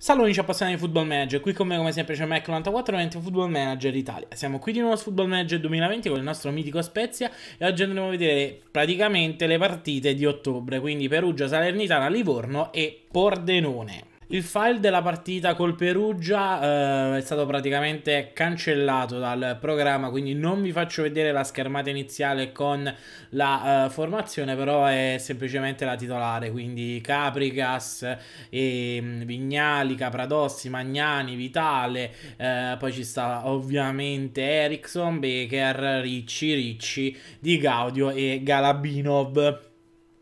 Saloni ci appassiona di Football Manager, qui con me come sempre c'è Mac9420 Football Manager Italia. Siamo qui di nuovo su Football Manager 2020 con il nostro mitico Spezia e oggi andremo a vedere praticamente le partite di ottobre, quindi Perugia, Salernitana, Livorno e Pordenone. Il file della partita col Perugia eh, è stato praticamente cancellato dal programma, quindi non vi faccio vedere la schermata iniziale con la eh, formazione, però è semplicemente la titolare, quindi Capricas, e, mm, Vignali, Capradossi, Magnani, Vitale, eh, poi ci sta ovviamente Ericsson, Baker, Ricci, Ricci, Di Gaudio e Galabinov.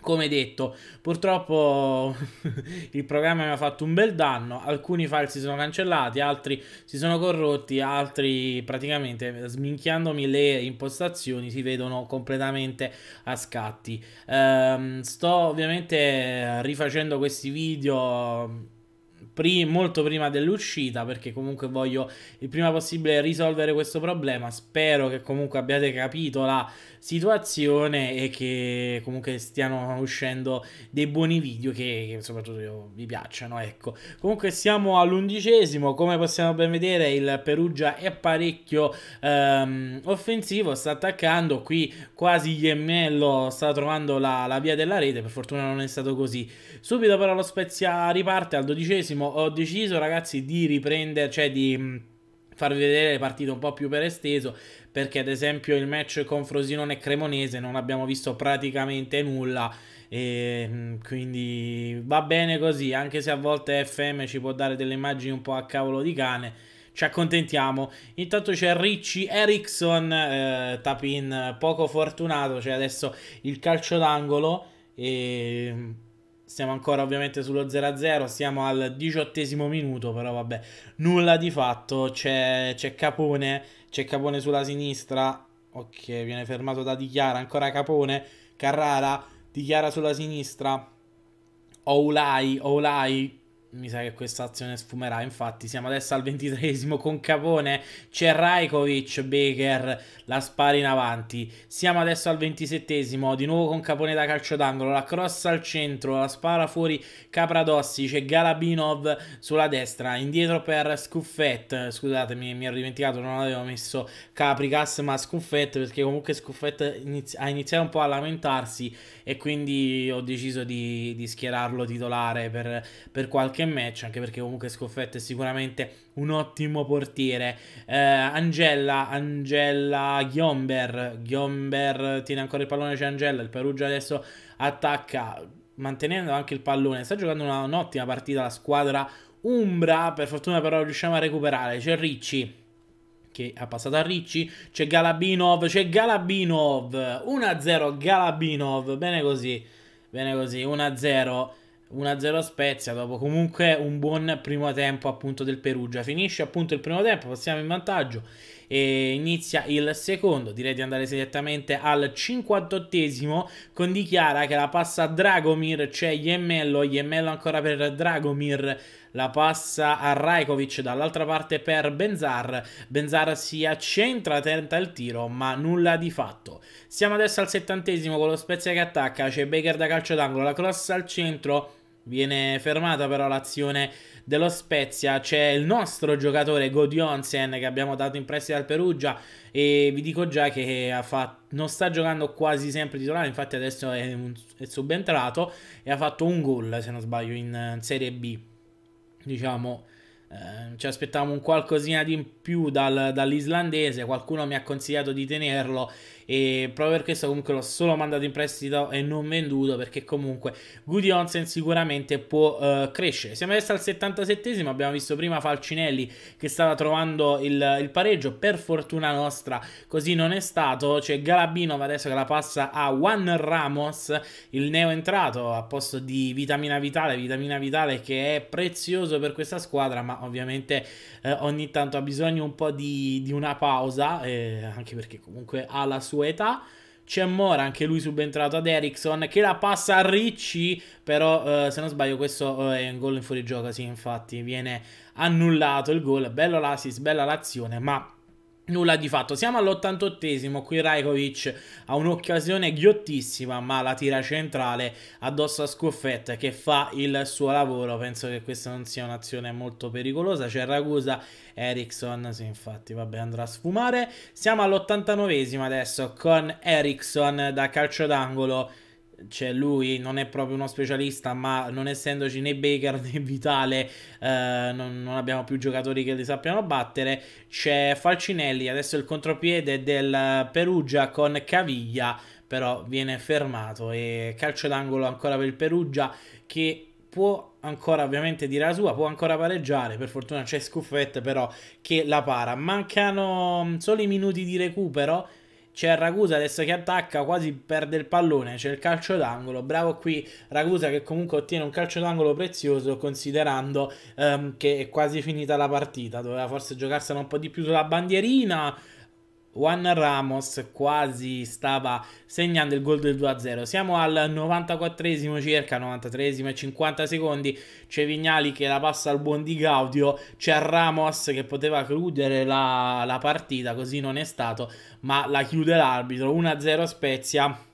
Come detto, purtroppo il programma mi ha fatto un bel danno, alcuni file si sono cancellati, altri si sono corrotti, altri praticamente sminchiandomi le impostazioni si vedono completamente a scatti. Ehm, sto ovviamente rifacendo questi video mm, molto prima dell'uscita perché comunque voglio il prima possibile risolvere questo problema spero che comunque abbiate capito la situazione e che comunque stiano uscendo dei buoni video che, che soprattutto io, vi piacciono. Ecco, comunque siamo all'undicesimo, come possiamo ben vedere il Perugia è parecchio ehm, offensivo, sta attaccando, qui quasi Iemmello sta trovando la, la, via della rete, per fortuna non è stato così. Subito però lo Spezia riparte al dodicesimo, ho deciso ragazzi di riprendere, cioè di farvi vedere le partite un po' più per esteso, perché ad esempio il match con Frosinone e Cremonese non abbiamo visto praticamente nulla, e mm, quindi va bene così, anche se a volte FM ci può dare delle immagini un po' a cavolo di cane ci accontentiamo. Intanto c'è Ricci Erickson, eh, tapin poco fortunato, cioè adesso il calcio d'angolo e mm, siamo ancora ovviamente sullo 0-0, siamo al diciottesimo minuto, però vabbè, nulla di fatto, c'è, Capone, c'è Capone sulla sinistra, ok, viene fermato da Di Chiara, ancora Capone, Carrara, Di Chiara sulla sinistra, Oulai, Oulai mi sa che questa azione sfumerà, infatti siamo adesso al ventitresimo con Capone, c'è Raikovic, Baker, la spara in avanti. Siamo adesso al ventisettesimo, di nuovo con Capone da calcio d'angolo, la cross al centro, la spara fuori Capradossi, c'è Galabinov sulla destra, indietro per Scuffet, scusatemi mi ero dimenticato, non avevo messo Capricas ma Scuffet perché comunque Scuffet inizi ha iniziato un po' a lamentarsi e quindi ho deciso di, di schierarlo titolare per, per qualche qualche match, anche perché comunque Scoffetto è sicuramente un ottimo portiere. Eh, Angella, Angella Ghiomber, Ghiomber tiene ancora il pallone, c'è Angela, il Perugia adesso attacca mantenendo anche il pallone. Sta giocando un'ottima partita la squadra Umbra, per fortuna però riusciamo a recuperare. C'è Ricci che ha passato a Ricci, c'è Galabinov, c'è Galabinov, 1-0 Galabinov, bene così, bene così, 1-0 1-0 Spezia dopo comunque un buon primo tempo appunto del Perugia. Finisce appunto il primo tempo, passiamo in vantaggio e inizia il secondo. Direi di andare direttamente al 58esimo con Dichiara che la passa a Dragomir, c'è Iemmello, Iemmello ancora per Dragomir. La passa a Rajkovic dall'altra parte per Benzar. Benzar si accentra, tenta il tiro, ma nulla di fatto. Siamo adesso al settantesimo con lo Spezia che attacca. C'è Baker da calcio d'angolo, la cross al centro Viene fermata però l'azione dello Spezia, c'è il nostro giocatore Godionsen che abbiamo dato in prestito al Perugia e vi dico già che fatto, non sta giocando quasi sempre titolare, infatti adesso è, un, è subentrato e ha fatto un gol se non sbaglio in Serie B, diciamo Ehm, ci aspettavamo un qualcosina di in più dal, dall'islandese, qualcuno mi ha consigliato di tenerlo e proprio per questo comunque l'ho solo mandato in prestito e non venduto perché comunque Goody Onsen sicuramente può eh, crescere. Siamo adesso al 77 esimo abbiamo visto prima Falcinelli che stava trovando il, il, pareggio, per fortuna nostra così non è stato, c'è Galabinov adesso che la passa a Juan Ramos, il neo entrato a posto di Vitamina Vitale, Vitamina Vitale che è prezioso per questa squadra ma ovviamente eh, ogni tanto ha bisogno un po' di, di una pausa, eh, anche perché comunque ha la sua età. C'è Mora, anche lui subentrato ad Ericsson, che la passa a Ricci, però eh, se non sbaglio questo eh, è un gol in fuorigioco, sì infatti viene annullato il gol, bello l'assist, bella l'azione, ma Nulla di fatto, siamo all'88esimo, qui Rajkovic ha un'occasione ghiottissima ma la tira centrale addosso a Scoffett che fa il suo lavoro, penso che questa non sia un'azione molto pericolosa, c'è Ragusa, Ericsson, sì infatti vabbè andrà a sfumare, siamo all'89esimo adesso con Ericsson da calcio d'angolo cioè lui non è proprio uno specialista, ma non essendoci né Baker né Vitale, eh, non, non, abbiamo più giocatori che li sappiano battere. C'è Falcinelli, adesso il contropiede del Perugia con Caviglia, però viene fermato e calcio d'angolo ancora per il Perugia che può ancora ovviamente dire la sua, può ancora pareggiare, per fortuna c'è Scuffet però che la para. Mancano mm, solo i minuti di recupero c'è Ragusa adesso che attacca, quasi perde il pallone, c'è il calcio d'angolo, bravo qui Ragusa che comunque ottiene un calcio d'angolo prezioso considerando ehm, che è quasi finita la partita, doveva forse giocarsela un po' di più sulla bandierina, Juan Ramos quasi stava segnando il gol del 2-0. Siamo al 94 circa, 93 e 50 secondi. C'è Vignali che la passa al buon di Gaudio. C'è Ramos che poteva chiudere la, la partita, così non è stato, ma la chiude l'arbitro. 1-0 Spezia.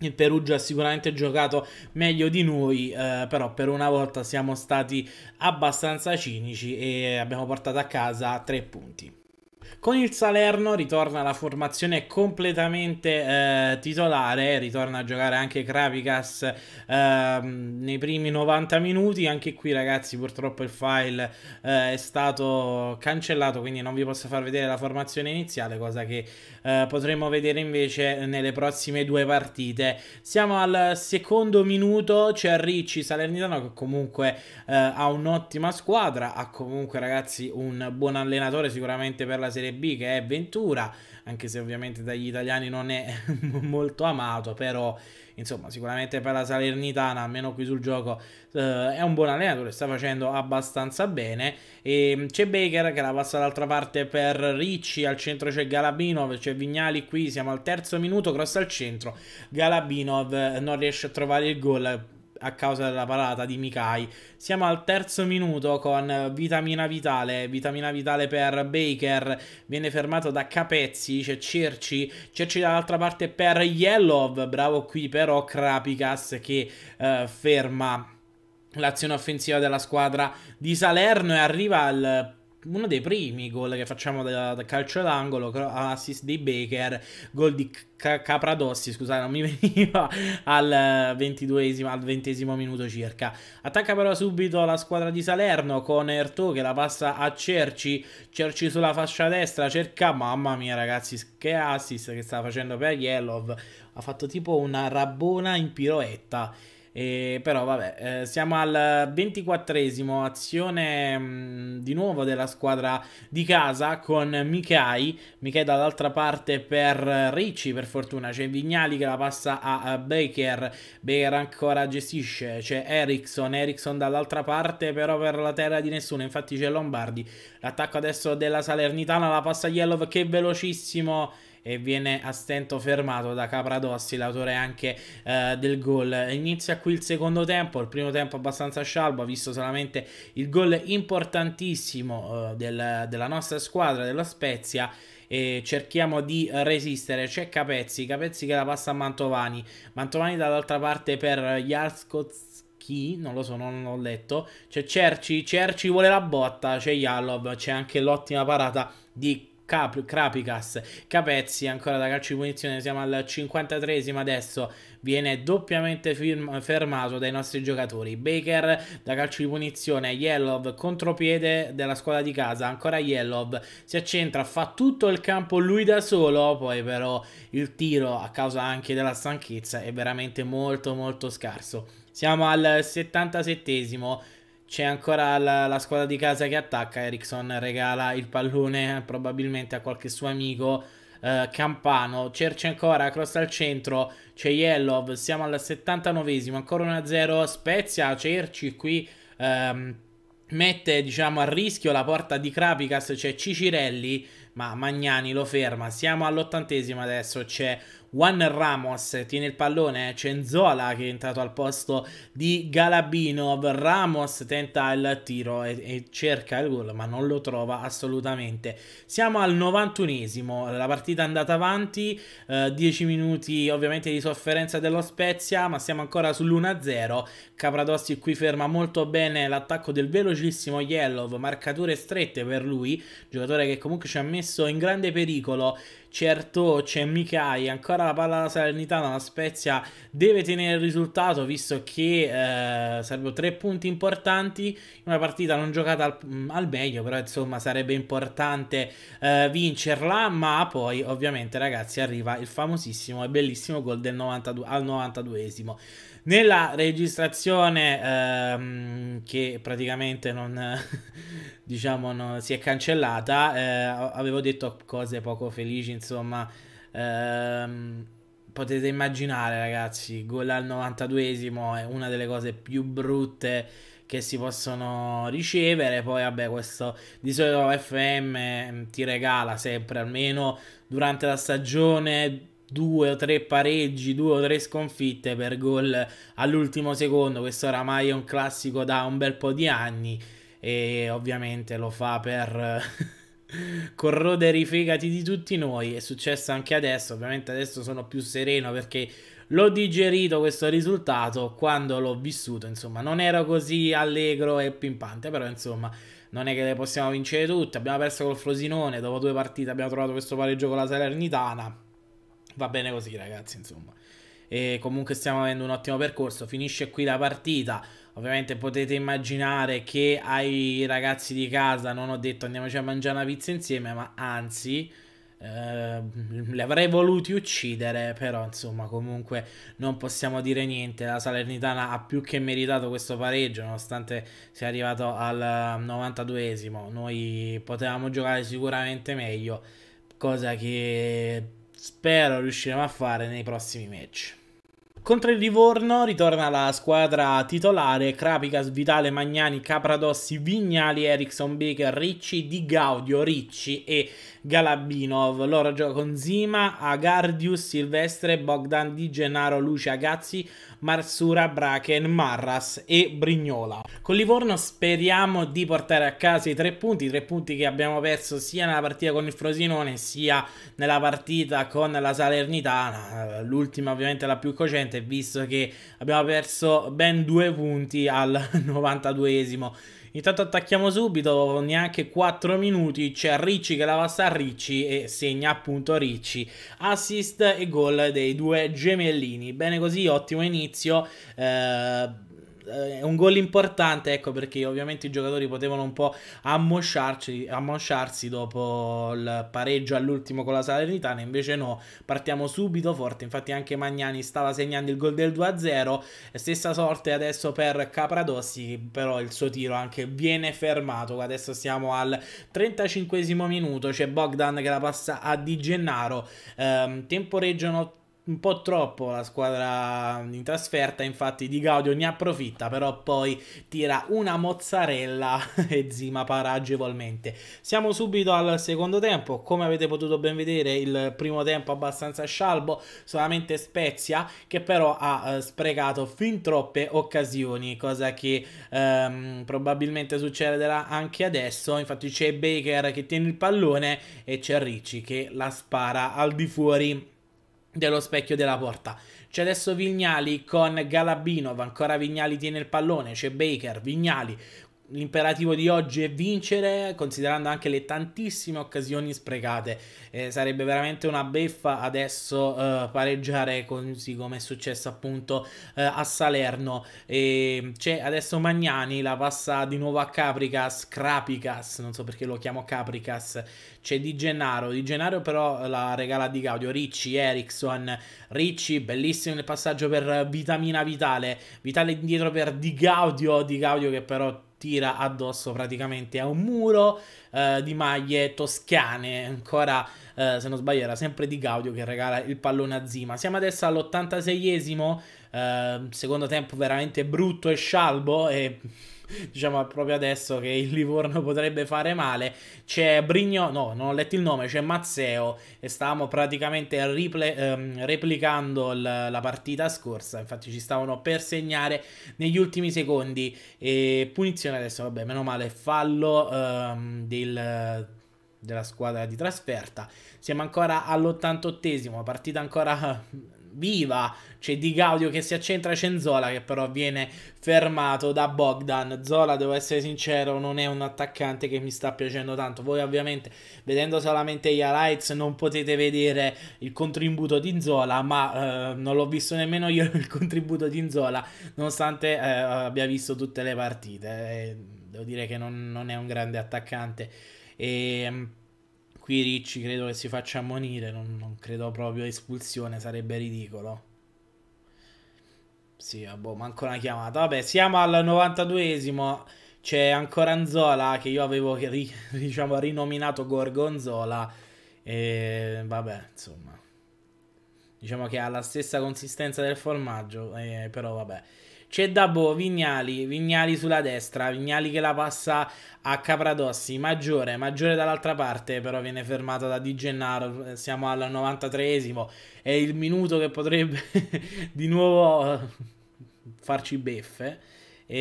Il Perugia ha sicuramente giocato meglio di noi, eh, però per una volta siamo stati abbastanza cinici e abbiamo portato a casa tre punti. Con il Salerno ritorna la formazione completamente eh, titolare, ritorna a giocare anche Kravikas eh, nei primi 90 minuti, anche qui ragazzi purtroppo il file eh, è stato cancellato quindi non vi posso far vedere la formazione iniziale, cosa che eh, potremo vedere invece nelle prossime due partite. Siamo al secondo minuto, c'è Ricci Salernitano che comunque eh, ha un'ottima squadra, ha comunque ragazzi un buon allenatore sicuramente per la Serie B che è Ventura, anche se ovviamente dagli italiani non è molto amato, però insomma sicuramente per la Salernitana, almeno qui sul gioco, eh, è un buon allenatore, sta facendo abbastanza bene. E ehm, c'è Baker che la passa dall'altra parte per Ricci, al centro c'è Galabinov, c'è Vignali qui, siamo al terzo minuto, cross al centro, Galabinov non riesce a trovare il gol a causa della parata di Mikai. Siamo al terzo minuto con Vitamina Vitale, Vitamina Vitale per Baker, viene fermato da Capezzi, c'è Cerci, Cerci dall'altra parte per Yellow, bravo qui però Krapikas che eh, ferma l'azione offensiva della squadra di Salerno e arriva al uno dei primi gol che facciamo da, da calcio d'angolo, assist di Baker, gol di C Capradossi, scusate, non mi veniva al ventiduesimo, al ventesimo minuto circa. Attacca però subito la squadra di Salerno con Ertò che la passa a Cerci, Cerci sulla fascia destra, cerca, mamma mia ragazzi, che assist che sta facendo per Yellow, ha fatto tipo una rabona in piroetta. E però vabbè, eh, siamo al ventiquattresimo, azione mh, mm, di nuovo della squadra di casa con Mikai, Mikai dall'altra parte per Ricci per fortuna, c'è Vignali che la passa a, a Baker, Baker ancora gestisce, c'è Ericsson, Ericsson dall'altra parte però per la terra di nessuno, infatti c'è Lombardi, l'attacco adesso della Salernitana, la passa Yellow che velocissimo e viene a stento fermato da Capradossi, l'autore anche eh, del gol. Inizia qui il secondo tempo, il primo tempo abbastanza scialbo, ha visto solamente il gol importantissimo eh, del, della nostra squadra, della Spezia e cerchiamo di resistere. C'è Capezzi, Capezzi che la passa a Mantovani, Mantovani dall'altra parte per Jarskozki, non lo so, non l'ho letto. C'è Cerci, Cerci vuole la botta, c'è Yallov, c'è anche l'ottima parata di Cap- Crapicas, Capezzi ancora da calcio di punizione, siamo al 53esimo adesso, viene doppiamente firm- fermato dai nostri giocatori, Baker da calcio di punizione, Yellow contropiede della squadra di casa, ancora Yellow si accentra, fa tutto il campo lui da solo, poi però il tiro a causa anche della stanchezza è veramente molto molto scarso. Siamo al 77esimo c'è ancora la, la, squadra di casa che attacca. Ericsson regala il pallone eh, probabilmente a qualche suo amico. Eh, Campano cerca ancora, cross al centro. C'è Yellov. Siamo al 79esimo, ancora 1-0. Spezia, Cerci qui. Ehm, mette diciamo, a rischio la porta di Krapikas, c'è Cicirelli, ma Magnani lo ferma. Siamo all'ottantesimo adesso, c'è Juan Ramos tiene il pallone, Cenzola che è entrato al posto di Galabinov, Ramos tenta il tiro e, e cerca il gol ma non lo trova assolutamente. Siamo al 91esimo, la partita è andata avanti, eh, 10 minuti ovviamente di sofferenza dello Spezia ma siamo ancora sull'1-0, Capradossi qui ferma molto bene l'attacco del velocissimo Yellov, marcature strette per lui, giocatore che comunque ci ha messo in grande pericolo Certo c'è Mikai, ancora la palla alla Salernitana, la Spezia deve tenere il risultato visto che eh, sarebbero tre punti importanti, una partita non giocata al, mm, al meglio, però insomma sarebbe importante eh, vincerla, ma poi ovviamente ragazzi arriva il famosissimo e bellissimo gol del 92, al 92esimo. Nella registrazione ehm, che praticamente non, diciamo, non si è cancellata, eh, avevo detto cose poco felici, insomma, ehm, potete immaginare ragazzi, gol al 92esimo è una delle cose più brutte che si possono ricevere. Poi, vabbè, questo di solito FM mm, ti regala sempre almeno durante la stagione due o tre pareggi, due o tre sconfitte per gol all'ultimo secondo. Questo oramai è un classico da un bel po' di anni e ovviamente lo fa per corrodere i fegati di tutti noi. È successo anche adesso, ovviamente adesso sono più sereno perché l'ho digerito questo risultato quando l'ho vissuto, insomma, non ero così allegro e pimpante, però insomma, non è che le possiamo vincere tutte. Abbiamo perso col Frosinone, dopo due partite abbiamo trovato questo pareggio con la Salernitana va bene così ragazzi, insomma. E comunque stiamo avendo un ottimo percorso, finisce qui la partita. Ovviamente potete immaginare che ai ragazzi di casa non ho detto andiamoci a mangiare una pizza insieme, ma anzi eh, li avrei voluti uccidere, però insomma comunque non possiamo dire niente. La Salernitana ha più che meritato questo pareggio, nonostante sia arrivato al 92esimo. Noi potevamo giocare sicuramente meglio, cosa che spero riusciremo a fare nei prossimi match. Contro il Livorno ritorna la squadra titolare Krapikas, Vitale, Magnani, Capradossi, Vignali, Erickson, Baker, Ricci, Di Gaudio, Ricci e Galabinov. Loro gioca con Zima, Agardius, Silvestre, Bogdan Di Gennaro, Luce, Agazzi, Marsura, Brachen, Marras e Brignola. Con Livorno speriamo di portare a casa i tre punti, tre punti che abbiamo perso sia nella partita con il Frosinone sia nella partita con la Salernitana, l'ultima ovviamente la più cocente visto che abbiamo perso ben due punti al 92esimo Intanto attacchiamo subito, neanche 4 minuti, c'è Ricci che la passa a Ricci e segna appunto Ricci. Assist e gol dei due gemellini. Bene così, ottimo inizio. Eh, è eh, un gol importante, ecco perché ovviamente i giocatori potevano un po' ammosciarci, ammosciarsi dopo il pareggio all'ultimo con la Salernitana, invece no, partiamo subito forte, infatti anche Magnani stava segnando il gol del 2-0, stessa sorte adesso per Capradossi, però il suo tiro anche viene fermato, adesso siamo al 35 minuto, c'è Bogdan che la passa a Di Gennaro, ehm, temporeggiano un po' troppo la squadra in trasferta, infatti Di Gaudio ne approfitta, però poi tira una mozzarella e Zima para agevolmente. Siamo subito al secondo tempo, come avete potuto ben vedere il primo tempo abbastanza scialbo, solamente Spezia che però ha eh, sprecato fin troppe occasioni, cosa che ehm, probabilmente succederà anche adesso, infatti c'è Baker che tiene il pallone e c'è Ricci che la spara al di fuori dello specchio della porta. C'è adesso Vignali con Galabinov, ancora Vignali tiene il pallone, c'è Baker, Vignali, L'imperativo di oggi è vincere, considerando anche le tantissime occasioni sprecate. Eh, sarebbe veramente una beffa adesso eh, pareggiare così come è successo appunto eh, a Salerno. E c'è adesso Magnani, la passa di nuovo a Capricas, Crapicas, non so perché lo chiamo Capricas. C'è Di Gennaro, Di Gennaro però la regala di Gaudio, Ricci, Ericsson, Ricci, bellissimo il passaggio per Vitamina Vitale, Vitale indietro per Di Gaudio, Di Gaudio che però tira addosso praticamente a un muro eh, di maglie toscane, ancora eh, se non sbaglio era sempre di Gaudio che regala il pallone a Zima. Siamo adesso all'86esimo, eh, secondo tempo veramente brutto e scialbo e diciamo proprio adesso che il Livorno potrebbe fare male. C'è Brigno, no, non ho letto il nome, c'è Mazzeo e stavamo praticamente riple, ehm, replicando l- la partita scorsa, infatti ci stavano per segnare negli ultimi secondi e punizione adesso, vabbè, meno male, fallo ehm, del della squadra di trasferta. Siamo ancora all'88esimo, partita ancora viva. C'è Di Gaudio che si accentra c'è Zola che però viene fermato da Bogdan. Zola, devo essere sincero, non è un attaccante che mi sta piacendo tanto. Voi ovviamente, vedendo solamente gli highlights, non potete vedere il contributo di Zola, ma eh, non l'ho visto nemmeno io il contributo di Zola, nonostante eh, abbia visto tutte le partite. Eh, devo dire che non, non, è un grande attaccante. E, ehm, qui Ricci credo che si faccia ammonire, non, non credo proprio espulsione, sarebbe ridicolo. Sì, boh, manco una chiamata. Vabbè, siamo al 92esimo. C'è ancora Anzola che io avevo ri, diciamo, rinominato Gorgonzola. E vabbè, insomma. Diciamo che ha la stessa consistenza del formaggio, eh, però vabbè. C'è Dabo, Vignali, Vignali sulla destra, Vignali che la passa a Capradossi, Maggiore, Maggiore dall'altra parte, però viene fermata da Di Gennaro, eh, siamo al 93esimo, è il minuto che potrebbe di nuovo farci beffe. E,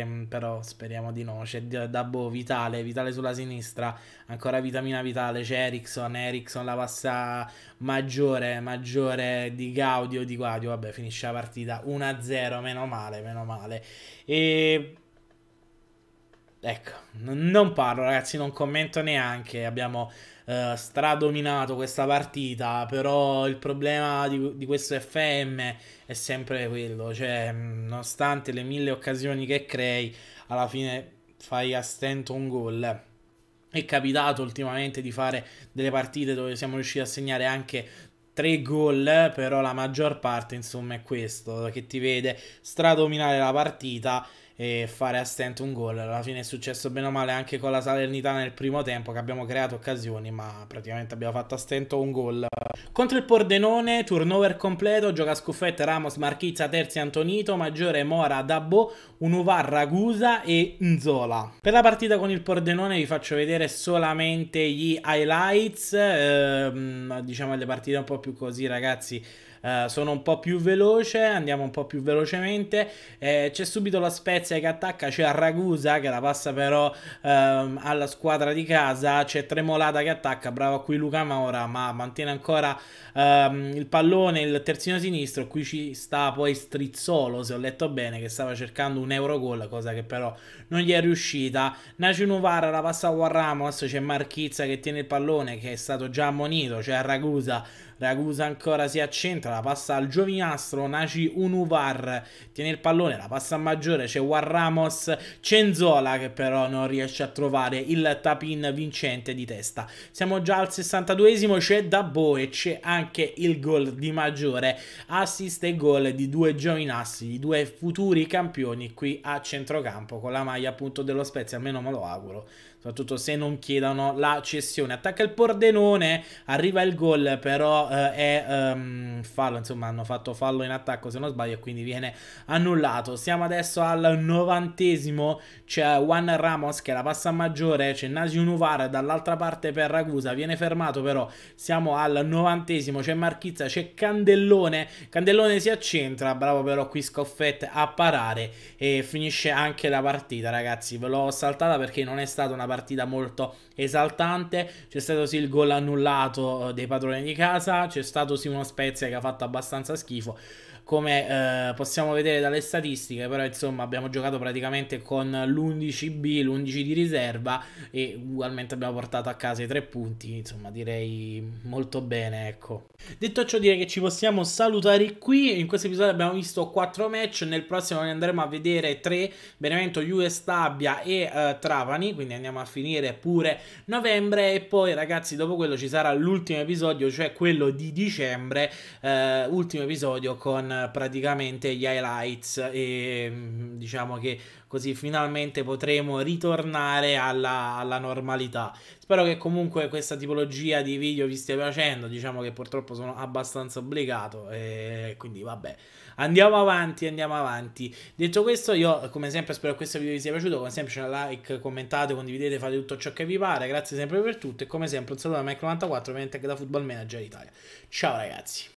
ehm, però speriamo di no. C'è Dabbo Vitale, Vitale sulla sinistra, ancora Vitamina Vitale, c'è Ericsson, Ericsson la passa maggiore, maggiore di Gaudio, di Gaudio, vabbè finisce la partita 1-0, meno male, meno male. E... Ecco, non parlo ragazzi, non commento neanche, abbiamo eh, stradominato questa partita, però il problema di, di, questo FM è sempre quello, cioè mm, nonostante le mille occasioni che crei, alla fine fai a stento un gol. È capitato ultimamente di fare delle partite dove siamo riusciti a segnare anche tre gol, però la maggior parte insomma è questo, che ti vede stradominare la partita e fare a stento un gol. Alla fine è successo bene o male anche con la Salernitana nel primo tempo che abbiamo creato occasioni, ma praticamente abbiamo fatto a stento un gol. Contro il Pordenone, turnover completo, gioca Scuffetta, Ramos, Marchizza, Terzi, Antonito, Maggiore, Mora, Dabbo, Unuvar, Ragusa e Nzola. Per la partita con il Pordenone vi faccio vedere solamente gli highlights, ehm, diciamo le partite un po' più così ragazzi eh, sono un po' più veloce, andiamo un po' più velocemente, eh, c'è subito la Spezia che attacca, c'è Ragusa che la passa però ehm, alla squadra di casa, c'è Tremolata che attacca, bravo qui Luca Maura, ma mantiene ancora ehm, il pallone, il terzino sinistro, qui ci sta poi Strizzolo se ho letto bene che stava cercando un euro gol, cosa che però non gli è riuscita, Naci Novara la passa a Ramos, c'è Marchizza che tiene il pallone che è stato già ammonito, c'è Ragusa Ragusa ancora si accentra, la passa al Giovinastro, Naci Unuvar tiene il pallone, la passa a Maggiore, c'è Juan Ramos, Cenzola che però non riesce a trovare il tapin vincente di testa. Siamo già al 62esimo, c'è Dabbo e c'è anche il gol di Maggiore, assist e gol di due Giovinastri, di due futuri campioni qui a centrocampo con la maglia appunto dello Spezia, almeno me lo auguro soprattutto se non chiedono la cessione. Attacca il Pordenone, arriva il gol, però eh, è um, fallo, insomma hanno fatto fallo in attacco se non sbaglio e quindi viene annullato. Siamo adesso al novantesimo, c'è Juan Ramos che la passa maggiore, c'è Nasio Nuvar dall'altra parte per Ragusa, viene fermato però, siamo al novantesimo, c'è Marchizza, c'è Candellone, Candellone si accentra, bravo però qui Scoffet a parare e finisce anche la partita ragazzi, ve l'ho saltata perché non è stata una partita partita molto esaltante. C'è stato sì il gol annullato eh, dei padroni di casa, c'è stato sì una Spezia che ha fatto abbastanza schifo come eh, possiamo vedere dalle statistiche, però insomma abbiamo giocato praticamente con l'11B, l'11 di riserva e ugualmente abbiamo portato a casa i tre punti, insomma direi molto bene, ecco. Detto ciò direi che ci possiamo salutare qui, in questo episodio abbiamo visto quattro match, nel prossimo ne andremo a vedere tre, Benevento, US Stabia e eh, Travani, quindi andiamo a finire pure novembre e poi ragazzi dopo quello ci sarà l'ultimo episodio, cioè quello di dicembre, eh, ultimo episodio con praticamente gli highlights e diciamo che così finalmente potremo ritornare alla, alla normalità. Spero che comunque questa tipologia di video vi stia piacendo, diciamo che purtroppo sono abbastanza obbligato e quindi vabbè. Andiamo avanti, andiamo avanti. Detto questo, io come sempre spero che questo video vi sia piaciuto, come sempre lasciate like, commentate, condividete, fate tutto ciò che vi pare. Grazie sempre per tutto e come sempre un saluto da Mike94, ovviamente anche da Football Manager Italia. Ciao ragazzi.